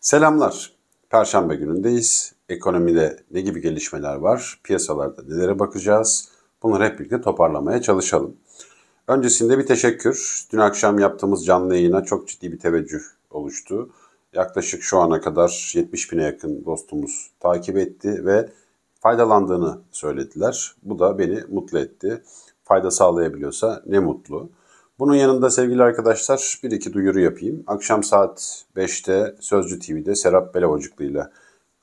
Selamlar. Perşembe günündeyiz. Ekonomide ne gibi gelişmeler var? Piyasalarda nelere bakacağız? Bunları hep birlikte toparlamaya çalışalım. Öncesinde bir teşekkür. Dün akşam yaptığımız canlı yayına çok ciddi bir teveccüh oluştu. Yaklaşık şu ana kadar 70 bine yakın dostumuz takip etti ve faydalandığını söylediler. Bu da beni mutlu etti. Fayda sağlayabiliyorsa ne mutlu. Bunun yanında sevgili arkadaşlar bir iki duyuru yapayım. Akşam saat 5'te Sözcü TV'de Serap Belavacıklı ile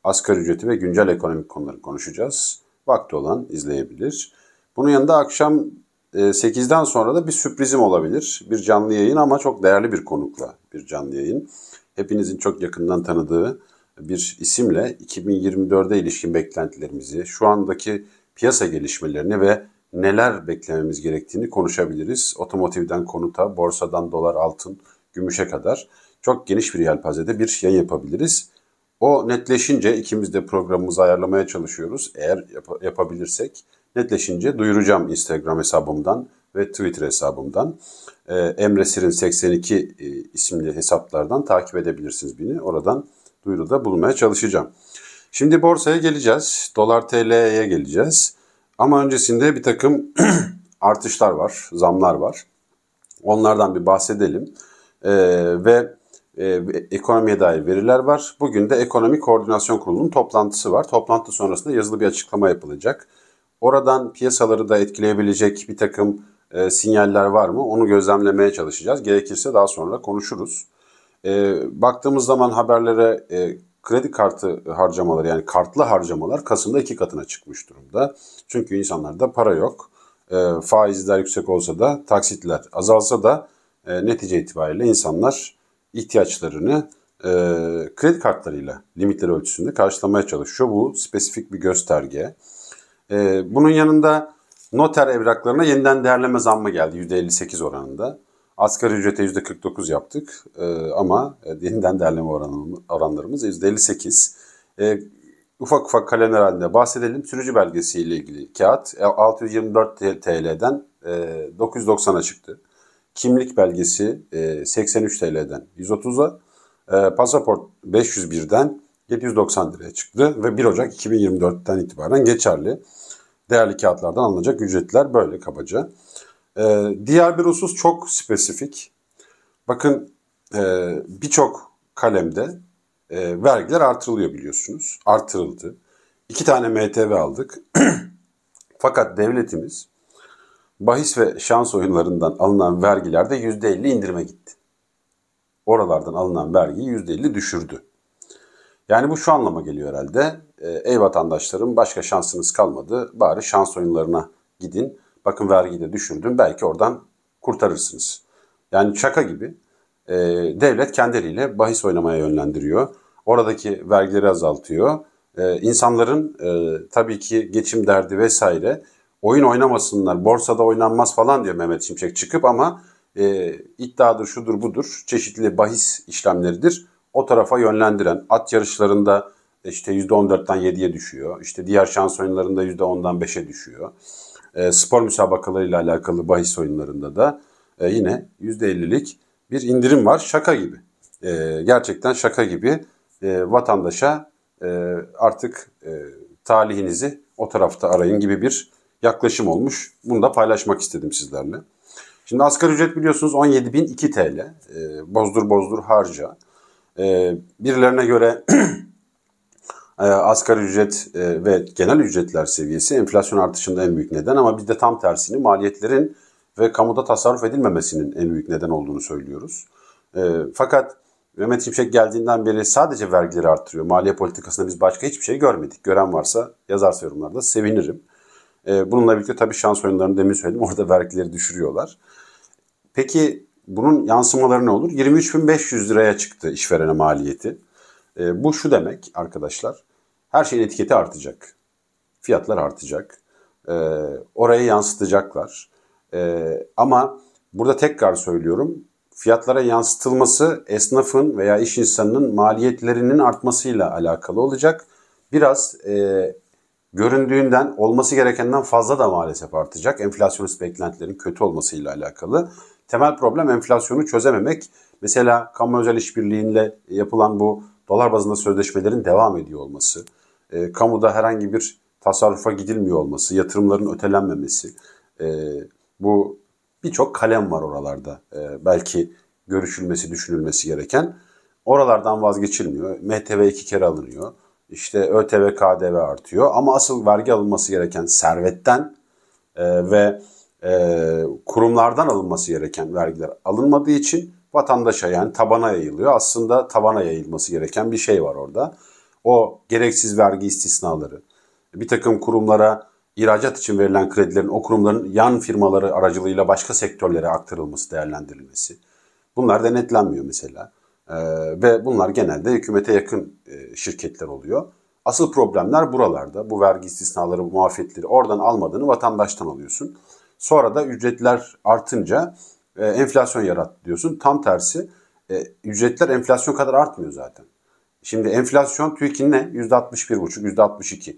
asgari ücreti ve güncel ekonomik konuları konuşacağız. Vakti olan izleyebilir. Bunun yanında akşam 8'den e, sonra da bir sürprizim olabilir. Bir canlı yayın ama çok değerli bir konukla bir canlı yayın. Hepinizin çok yakından tanıdığı bir isimle 2024'e ilişkin beklentilerimizi, şu andaki piyasa gelişmelerini ve neler beklememiz gerektiğini konuşabiliriz. Otomotivden konuta, borsadan dolar, altın, gümüşe kadar çok geniş bir yelpazede bir şey yapabiliriz. O netleşince ikimiz de programımızı ayarlamaya çalışıyoruz. Eğer yap- yapabilirsek netleşince duyuracağım Instagram hesabımdan ve Twitter hesabımdan. Ee, Emre Sirin 82 e, isimli hesaplardan takip edebilirsiniz beni. Oradan duyuruda bulmaya çalışacağım. Şimdi borsaya geleceğiz. Dolar TL'ye geleceğiz. Ama öncesinde bir takım artışlar var, zamlar var. Onlardan bir bahsedelim. Ee, ve e, ekonomiye dair veriler var. Bugün de Ekonomi Koordinasyon Kurulu'nun toplantısı var. Toplantı sonrasında yazılı bir açıklama yapılacak. Oradan piyasaları da etkileyebilecek bir takım e, sinyaller var mı? Onu gözlemlemeye çalışacağız. Gerekirse daha sonra konuşuruz. E, baktığımız zaman haberlere e, kredi kartı harcamaları yani kartlı harcamalar Kasım'da iki katına çıkmış durumda. Çünkü insanlarda para yok. E, faizler yüksek olsa da taksitler azalsa da e, netice itibariyle insanlar ihtiyaçlarını e, kredi kartlarıyla limitleri ölçüsünde karşılamaya çalışıyor. Bu spesifik bir gösterge. E, bunun yanında noter evraklarına yeniden değerleme zammı geldi %58 oranında. Asgari ücrete %49 yaptık ee, ama e, yeniden derleme oranım, oranlarımız %58. Ee, ufak ufak kalemler halinde bahsedelim. Sürücü belgesiyle ilgili kağıt 624 TL'den 990'a çıktı. Kimlik belgesi 83 TL'den 130'a, pasaport 501'den 790 liraya çıktı ve 1 Ocak 2024'ten itibaren geçerli. Değerli kağıtlardan alınacak ücretler böyle kabaca. Ee, diğer bir husus çok spesifik. Bakın e, birçok kalemde e, vergiler artırılıyor biliyorsunuz. Artırıldı. İki tane MTV aldık. Fakat devletimiz bahis ve şans oyunlarından alınan vergilerde %50 indirime gitti. Oralardan alınan vergiyi %50 düşürdü. Yani bu şu anlama geliyor herhalde. E, Ey vatandaşlarım başka şansınız kalmadı. Bari şans oyunlarına gidin. Bakın vergiyi de düşürdüm. Belki oradan kurtarırsınız. Yani şaka gibi e, devlet kendiliğiyle bahis oynamaya yönlendiriyor. Oradaki vergileri azaltıyor. E, insanların e, tabii ki geçim derdi vesaire oyun oynamasınlar, borsada oynanmaz falan diyor Mehmet Şimşek çıkıp ama e, iddiadır, şudur, budur, çeşitli bahis işlemleridir. O tarafa yönlendiren, at yarışlarında işte %14'ten 7'ye düşüyor. İşte diğer şans oyunlarında %10'dan 5'e düşüyor. E, spor müsabakalarıyla alakalı bahis oyunlarında da e, yine %50'lik bir indirim var. Şaka gibi. E, gerçekten şaka gibi e, vatandaşa artık talihinizi o tarafta arayın gibi bir yaklaşım olmuş. Bunu da paylaşmak istedim sizlerle. Şimdi asgari ücret biliyorsunuz 17.002 TL. bozdur bozdur harca. birilerine göre Ee, asgari ücret e, ve genel ücretler seviyesi enflasyon artışında en büyük neden ama biz de tam tersini maliyetlerin ve kamuda tasarruf edilmemesinin en büyük neden olduğunu söylüyoruz. Ee, fakat Mehmet Şimşek geldiğinden beri sadece vergileri arttırıyor. Maliye politikasında biz başka hiçbir şey görmedik. Gören varsa yazarsa yorumlarda sevinirim. Ee, bununla birlikte tabii şans oyunlarını demin söyledim. Orada vergileri düşürüyorlar. Peki bunun yansımaları ne olur? 23.500 liraya çıktı işverene maliyeti. Bu şu demek arkadaşlar her şeyin etiketi artacak. Fiyatlar artacak. E, ee, oraya yansıtacaklar. E, ama burada tekrar söylüyorum fiyatlara yansıtılması esnafın veya iş insanının maliyetlerinin artmasıyla alakalı olacak. Biraz e, göründüğünden olması gerekenden fazla da maalesef artacak. Enflasyonist beklentilerin kötü olmasıyla alakalı. Temel problem enflasyonu çözememek. Mesela kamu özel işbirliğiyle yapılan bu dolar bazında sözleşmelerin devam ediyor olması e, kamuda herhangi bir tasarrufa gidilmiyor olması, yatırımların ötelenmemesi, e, bu birçok kalem var oralarda e, belki görüşülmesi, düşünülmesi gereken. Oralardan vazgeçilmiyor. MTV iki kere alınıyor. İşte ÖTV, KDV artıyor. Ama asıl vergi alınması gereken servetten e, ve e, kurumlardan alınması gereken vergiler alınmadığı için vatandaşa yani tabana yayılıyor. Aslında tabana yayılması gereken bir şey var orada o gereksiz vergi istisnaları, bir takım kurumlara ihracat için verilen kredilerin o kurumların yan firmaları aracılığıyla başka sektörlere aktarılması, değerlendirilmesi. Bunlar denetlenmiyor mesela. Ee, ve bunlar genelde hükümete yakın e, şirketler oluyor. Asıl problemler buralarda. Bu vergi istisnaları, bu muafiyetleri oradan almadığını vatandaştan alıyorsun. Sonra da ücretler artınca e, enflasyon yarattı diyorsun. Tam tersi e, ücretler enflasyon kadar artmıyor zaten. Şimdi enflasyon TÜİK'in ne? %61,5, %62.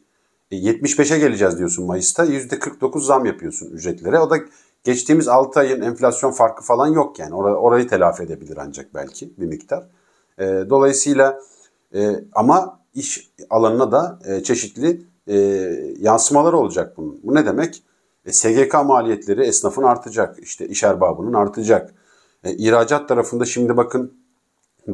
E 75'e geleceğiz diyorsun Mayıs'ta. %49 zam yapıyorsun ücretlere. O da geçtiğimiz 6 ayın enflasyon farkı falan yok yani. Or- orayı telafi edebilir ancak belki bir miktar. E, dolayısıyla e, ama iş alanına da e, çeşitli e, yansımaları olacak bunun. Bu ne demek? E, SGK maliyetleri esnafın artacak. işte iş erbabının artacak. E, ihracat tarafında şimdi bakın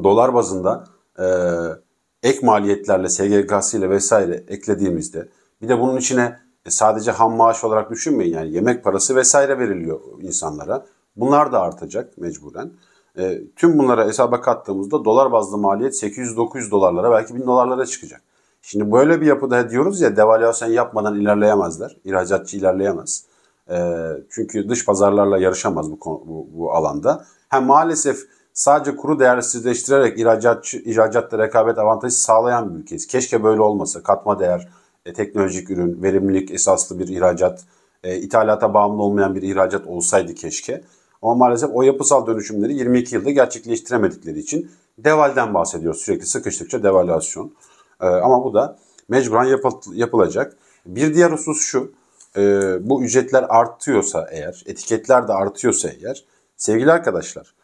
dolar bazında eee ek maliyetlerle SGK'sıyla vesaire eklediğimizde bir de bunun içine e, sadece ham maaş olarak düşünmeyin yani yemek parası vesaire veriliyor insanlara. Bunlar da artacak mecburen. E, tüm bunlara hesaba kattığımızda dolar bazlı maliyet 800-900 dolarlara belki 1000 dolarlara çıkacak. Şimdi böyle bir yapıda diyoruz ya devalüasyon yapmadan ilerleyemezler. İhracatçı ilerleyemez. E, çünkü dış pazarlarla yarışamaz bu, bu, bu alanda. Hem maalesef sadece kuru değersizleştirerek ihracat, ihracatta rekabet avantajı sağlayan bir ülkeyiz. Keşke böyle olmasa. Katma değer, e, teknolojik ürün, verimlilik esaslı bir ihracat, e, ithalata bağımlı olmayan bir ihracat olsaydı keşke. Ama maalesef o yapısal dönüşümleri 22 yılda gerçekleştiremedikleri için devalden bahsediyor. Sürekli sıkıştıkça devalüasyon. E, ama bu da mecburen yapıl yapılacak. Bir diğer husus şu, e, bu ücretler artıyorsa eğer, etiketler de artıyorsa eğer, sevgili arkadaşlar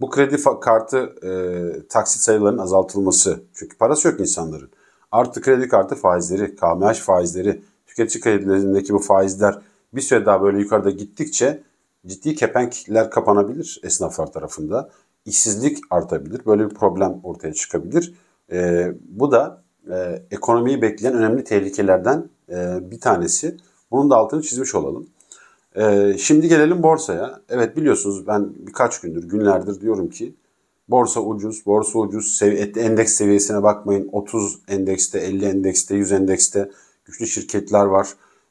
bu kredi kartı e, taksit sayılarının azaltılması. Çünkü parası yok insanların. Artı kredi kartı faizleri, KMH faizleri, tüketici kredilerindeki bu faizler bir süre daha böyle yukarıda gittikçe ciddi kepenkler kapanabilir esnaflar tarafında. İşsizlik artabilir. Böyle bir problem ortaya çıkabilir. E, bu da e, ekonomiyi bekleyen önemli tehlikelerden e, bir tanesi. Bunun da altını çizmiş olalım. Ee, şimdi gelelim borsaya. Evet biliyorsunuz ben birkaç gündür, günlerdir diyorum ki borsa ucuz, borsa ucuz. Sev- endeks seviyesine bakmayın. 30 endekste, 50 endekste, 100 endekste güçlü şirketler var.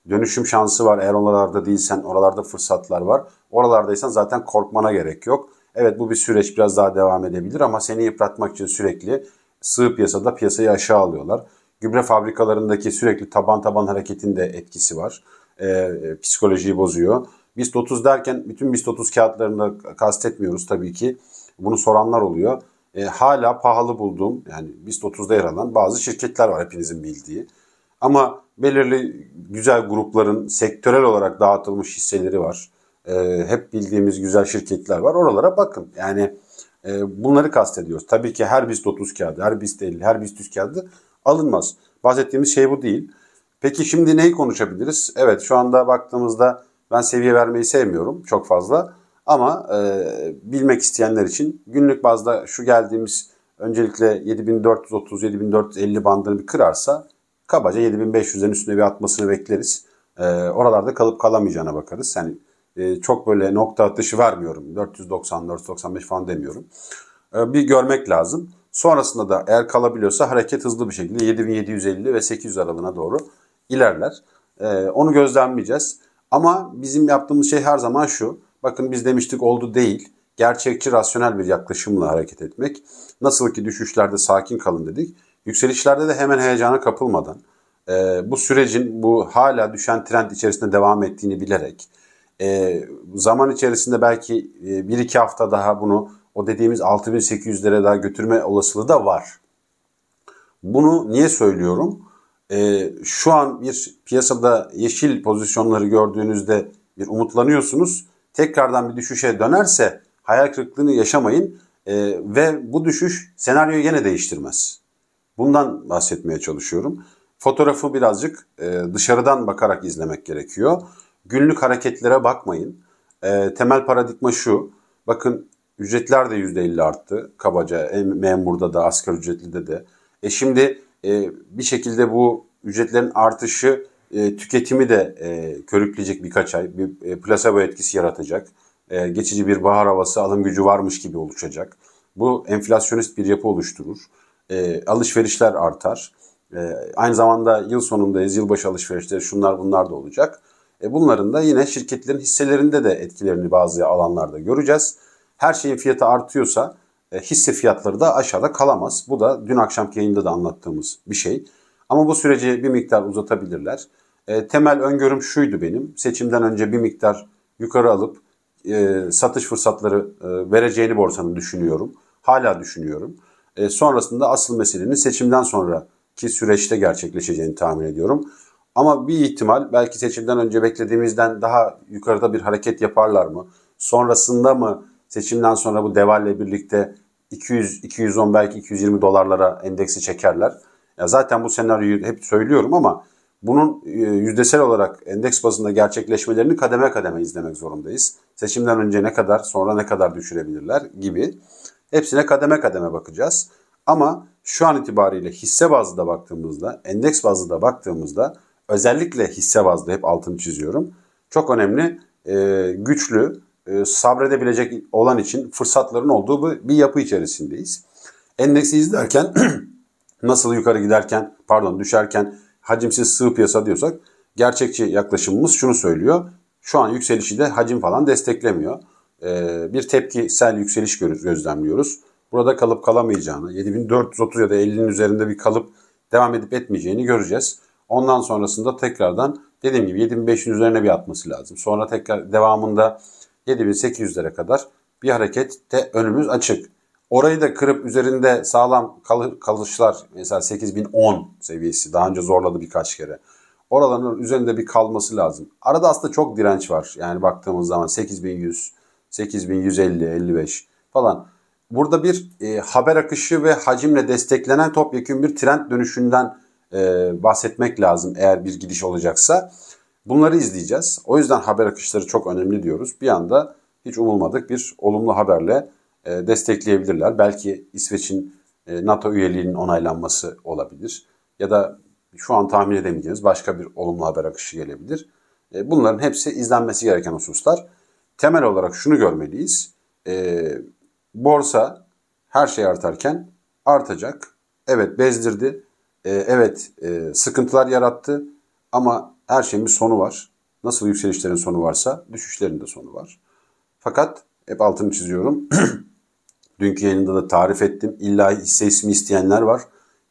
Dönüşüm şansı var. Eğer oralarda değilsen oralarda fırsatlar var. Oralardaysan zaten korkmana gerek yok. Evet bu bir süreç biraz daha devam edebilir ama seni yıpratmak için sürekli sığ piyasada piyasayı aşağı alıyorlar. Gübre fabrikalarındaki sürekli taban taban hareketin de etkisi var e, psikolojiyi bozuyor. BIST 30 derken bütün BIST 30 kağıtlarını kastetmiyoruz tabii ki. Bunu soranlar oluyor. E, hala pahalı bulduğum yani BIST 30'da yer alan bazı şirketler var hepinizin bildiği. Ama belirli güzel grupların sektörel olarak dağıtılmış hisseleri var. E, hep bildiğimiz güzel şirketler var. Oralara bakın. Yani e, bunları kastediyoruz. Tabii ki her BIST 30 kağıdı, her BIST 50, her BIST 100 kağıdı alınmaz. Bahsettiğimiz şey bu değil. Peki şimdi neyi konuşabiliriz? Evet şu anda baktığımızda ben seviye vermeyi sevmiyorum çok fazla. Ama e, bilmek isteyenler için günlük bazda şu geldiğimiz öncelikle 7430-7450 bandını bir kırarsa kabaca 7500'lerin üstüne bir atmasını bekleriz. E, oralarda kalıp kalamayacağına bakarız. Yani e, çok böyle nokta atışı vermiyorum. 490-495 falan demiyorum. E, bir görmek lazım. Sonrasında da eğer kalabiliyorsa hareket hızlı bir şekilde 7750 ve 800 aralığına doğru ilerler. E, onu gözlemleyeceğiz. Ama bizim yaptığımız şey her zaman şu. Bakın biz demiştik oldu değil. Gerçekçi, rasyonel bir yaklaşımla hareket etmek. Nasıl ki düşüşlerde sakin kalın dedik. Yükselişlerde de hemen heyecana kapılmadan, e, bu sürecin bu hala düşen trend içerisinde devam ettiğini bilerek, e, zaman içerisinde belki e, iki hafta daha bunu o dediğimiz 6800'lere daha götürme olasılığı da var. Bunu niye söylüyorum? e, şu an bir piyasada yeşil pozisyonları gördüğünüzde bir umutlanıyorsunuz. Tekrardan bir düşüşe dönerse hayal kırıklığını yaşamayın e, ve bu düşüş senaryoyu yine değiştirmez. Bundan bahsetmeye çalışıyorum. Fotoğrafı birazcık e, dışarıdan bakarak izlemek gerekiyor. Günlük hareketlere bakmayın. E, temel paradigma şu. Bakın ücretler de %50 arttı kabaca. Memurda da, asgari de de. E şimdi e, bir şekilde bu ücretlerin artışı e, tüketimi de e, körükleyecek birkaç ay. Bir e, plasebo etkisi yaratacak. E, geçici bir bahar havası alım gücü varmış gibi oluşacak. Bu enflasyonist bir yapı oluşturur. E, alışverişler artar. E, aynı zamanda yıl sonundayız. Yılbaşı alışverişleri şunlar bunlar da olacak. E, bunların da yine şirketlerin hisselerinde de etkilerini bazı alanlarda göreceğiz. Her şeyin fiyatı artıyorsa e, hisse fiyatları da aşağıda kalamaz. Bu da dün akşamki yayında da anlattığımız bir şey. Ama bu süreci bir miktar uzatabilirler. E, temel öngörüm şuydu benim. Seçimden önce bir miktar yukarı alıp e, satış fırsatları e, vereceğini borsanın düşünüyorum. Hala düşünüyorum. E, sonrasında asıl meselenin seçimden sonraki süreçte gerçekleşeceğini tahmin ediyorum. Ama bir ihtimal belki seçimden önce beklediğimizden daha yukarıda bir hareket yaparlar mı? Sonrasında mı Seçimden sonra bu devalle birlikte 200, 210 belki 220 dolarlara endeksi çekerler. Ya zaten bu senaryoyu hep söylüyorum ama bunun e, yüzdesel olarak endeks bazında gerçekleşmelerini kademe kademe izlemek zorundayız. Seçimden önce ne kadar, sonra ne kadar düşürebilirler gibi. Hepsine kademe kademe bakacağız. Ama şu an itibariyle hisse bazlı baktığımızda, endeks bazlı baktığımızda özellikle hisse bazlı hep altını çiziyorum. Çok önemli, e, güçlü e, sabredebilecek olan için fırsatların olduğu bir, yapı içerisindeyiz. Endeksi izlerken nasıl yukarı giderken pardon düşerken hacimsiz sığ piyasa diyorsak gerçekçi yaklaşımımız şunu söylüyor. Şu an yükselişi de hacim falan desteklemiyor. Ee, bir tepkisel yükseliş gözlemliyoruz. Burada kalıp kalamayacağını, 7430 ya da 50'nin üzerinde bir kalıp devam edip etmeyeceğini göreceğiz. Ondan sonrasında tekrardan dediğim gibi 7500'ün üzerine bir atması lazım. Sonra tekrar devamında 7800'lere kadar bir hareket harekette önümüz açık. Orayı da kırıp üzerinde sağlam kalışlar mesela 8010 seviyesi daha önce zorladı birkaç kere. Oraların üzerinde bir kalması lazım. Arada aslında çok direnç var. Yani baktığımız zaman 8100, 8150, 55 falan. Burada bir e, haber akışı ve hacimle desteklenen topyekun bir trend dönüşünden e, bahsetmek lazım eğer bir gidiş olacaksa. Bunları izleyeceğiz. O yüzden haber akışları çok önemli diyoruz. Bir anda hiç umulmadık bir olumlu haberle e, destekleyebilirler. Belki İsveç'in e, NATO üyeliğinin onaylanması olabilir. Ya da şu an tahmin edemeyeceğimiz başka bir olumlu haber akışı gelebilir. E, bunların hepsi izlenmesi gereken hususlar. Temel olarak şunu görmeliyiz. Borsa her şey artarken artacak. Evet bezdirdi. Evet sıkıntılar yarattı. Ama her şeyin bir sonu var. Nasıl yükselişlerin sonu varsa düşüşlerin de sonu var. Fakat hep altını çiziyorum. Dünkü yayında da tarif ettim. İlla hisse ismi isteyenler var.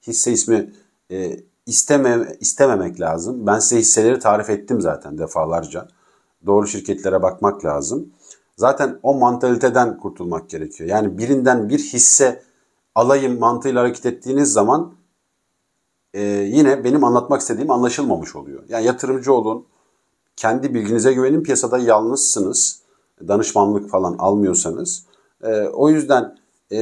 Hisse ismi e, isteme, istememek lazım. Ben size hisseleri tarif ettim zaten defalarca. Doğru şirketlere bakmak lazım. Zaten o mantaliteden kurtulmak gerekiyor. Yani birinden bir hisse alayım mantığıyla hareket ettiğiniz zaman e, yine benim anlatmak istediğim anlaşılmamış oluyor. Yani yatırımcı olun, kendi bilginize güvenin, piyasada yalnızsınız, danışmanlık falan almıyorsanız. E, o yüzden e,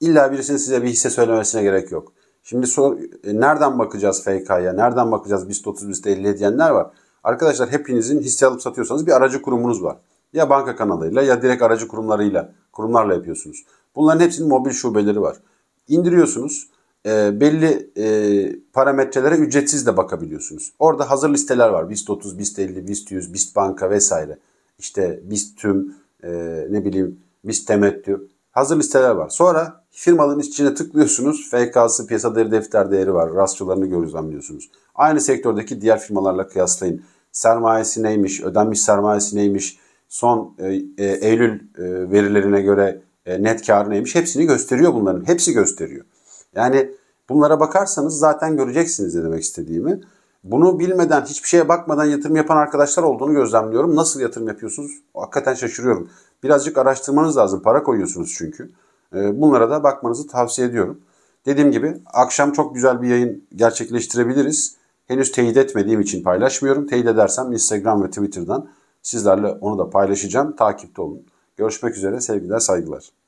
illa birisinin size bir hisse söylemesine gerek yok. Şimdi sor, e, nereden bakacağız FK'ya, nereden bakacağız BIST 30, BIST 50 diyenler var. Arkadaşlar hepinizin hisse alıp satıyorsanız bir aracı kurumunuz var. Ya banka kanalıyla ya direkt aracı kurumlarıyla, kurumlarla yapıyorsunuz. Bunların hepsinin mobil şubeleri var. İndiriyorsunuz e, belli e, parametrelere ücretsiz de bakabiliyorsunuz. Orada hazır listeler var. BIST 30, BIST 50, BIST 100, BIST Banka vesaire. İşte BIST Tüm, e, ne bileyim BIST Temettü. Hazır listeler var. Sonra firmaların içine tıklıyorsunuz. FK'sı, piyasa değeri, defter değeri var. Rasyolarını gözlemliyorsunuz. Aynı sektördeki diğer firmalarla kıyaslayın. Sermayesi neymiş, ödenmiş sermayesi neymiş, son e, e, Eylül e, verilerine göre e, net kar neymiş hepsini gösteriyor bunların. Hepsi gösteriyor. Yani bunlara bakarsanız zaten göreceksiniz ne demek istediğimi. Bunu bilmeden, hiçbir şeye bakmadan yatırım yapan arkadaşlar olduğunu gözlemliyorum. Nasıl yatırım yapıyorsunuz? Hakikaten şaşırıyorum. Birazcık araştırmanız lazım. Para koyuyorsunuz çünkü. Ee, bunlara da bakmanızı tavsiye ediyorum. Dediğim gibi akşam çok güzel bir yayın gerçekleştirebiliriz. Henüz teyit etmediğim için paylaşmıyorum. Teyit edersem Instagram ve Twitter'dan sizlerle onu da paylaşacağım. Takipte olun. Görüşmek üzere. Sevgiler, saygılar.